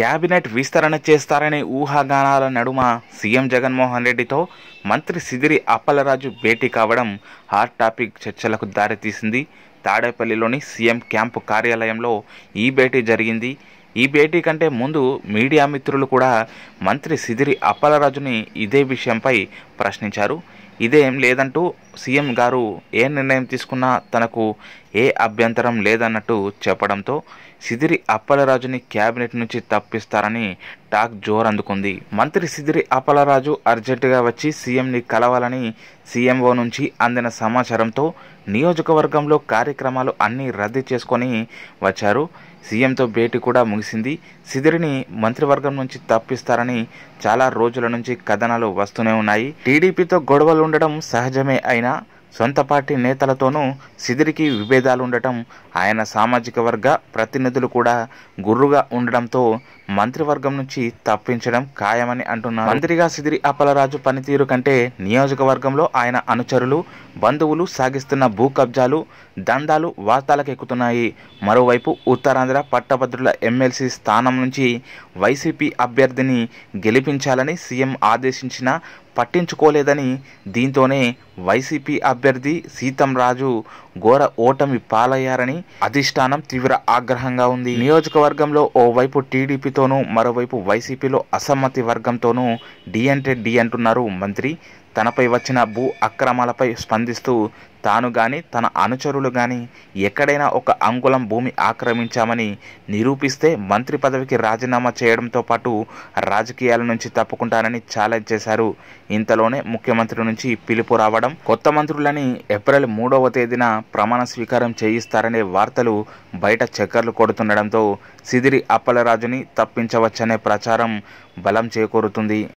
cabinet విస్తరణ చేస్తారనే ఊహాగానాల నడుమ సీఎం జగన్మోహన్ రెడ్డితో మంత్రి సిదిరి అప్పలరాజు భేటీ కావడం హాట్ టాపిక్ చర్చలకు దారితీసింది తాడేపల్లిలోని సీఎం క్యాంపు కార్యాలయంలో ఈ భేటీ జరిగింది ఈ భేటీ కంటే ముందు మీడియా మిత్రులు కూడా మంత్రి సిదిరి అప్పలరాజుని ఇదే విషయంపై ప్రశ్నించారు ఇదేం లేదంటూ సీఎం గారు ఏ నిర్ణయం తీసుకున్నా తనకు ఏ అభ్యంతరం లేదన్నట్టు చెప్పడంతో సిదిరి అప్పలరాజుని క్యాబినెట్ నుంచి తప్పిస్తారని టాక్ జోర్ అందుకుంది మంత్రి సిదిరి అప్పలరాజు అర్జెంటుగా వచ్చి సీఎంని కలవాలని సీఎంఓ నుంచి అందిన సమాచారంతో నియోజకవర్గంలో కార్యక్రమాలు అన్నీ రద్దు చేసుకొని వచ్చారు సీఎంతో భేటీ కూడా ముగిసింది సిదిరిని మంత్రివర్గం నుంచి తప్పిస్తారని చాలా రోజుల నుంచి కథనాలు వస్తూనే ఉన్నాయి టీడీపీతో గొడవలు ఉండడం సహజమే అయినా సొంత పార్టీ నేతలతోనూ సిదిరికి విభేదాలు ఉండటం ఆయన సామాజిక వర్గ ప్రతినిధులు కూడా గుర్రుగా ఉండడంతో మంత్రివర్గం నుంచి తప్పించడం ఖాయమని అంటున్నారు మంత్రిగా సిదిరి అప్పలరాజు పనితీరు కంటే నియోజకవర్గంలో ఆయన అనుచరులు బంధువులు సాగిస్తున్న భూ కబ్జాలు దందాలు వార్తలకు ఎక్కుతున్నాయి మరోవైపు ఉత్తరాంధ్ర పట్టభద్రుల ఎమ్మెల్సీ స్థానం నుంచి వైసీపీ అభ్యర్థిని గెలిపించాలని సీఎం ఆదేశించినా పట్టించుకోలేదని దీంతోనే వైసీపీ అభ్యర్థి సీతం రాజు ఘోర ఓటమి పాలయ్యారని అధిష్టానం తీవ్ర ఆగ్రహంగా ఉంది నియోజకవర్గంలో ఓవైపు టీడీపీతోనూ మరోవైపు వైసీపీలో అసమ్మతి వర్గంతోనూ డి డి అంటున్నారు మంత్రి తనపై వచ్చిన భూ అక్రమాలపై స్పందిస్తూ తాను గాని తన అనుచరులు గాని ఎక్కడైనా ఒక అంగుళం భూమి ఆక్రమించామని నిరూపిస్తే మంత్రి పదవికి రాజీనామా చేయడంతో పాటు రాజకీయాల నుంచి తప్పుకుంటానని ఛాలెంజ్ చేశారు ఇంతలోనే ముఖ్యమంత్రి నుంచి పిలుపు రావడం కొత్త మంత్రులని ఏప్రిల్ మూడవ తేదీన ప్రమాణ స్వీకారం చేయిస్తారనే వార్తలు బయట చక్కర్లు కొడుతుండడంతో సిదిరి అప్పలరాజుని తప్పించవచ్చనే ప్రచారం బలం చేకూరుతుంది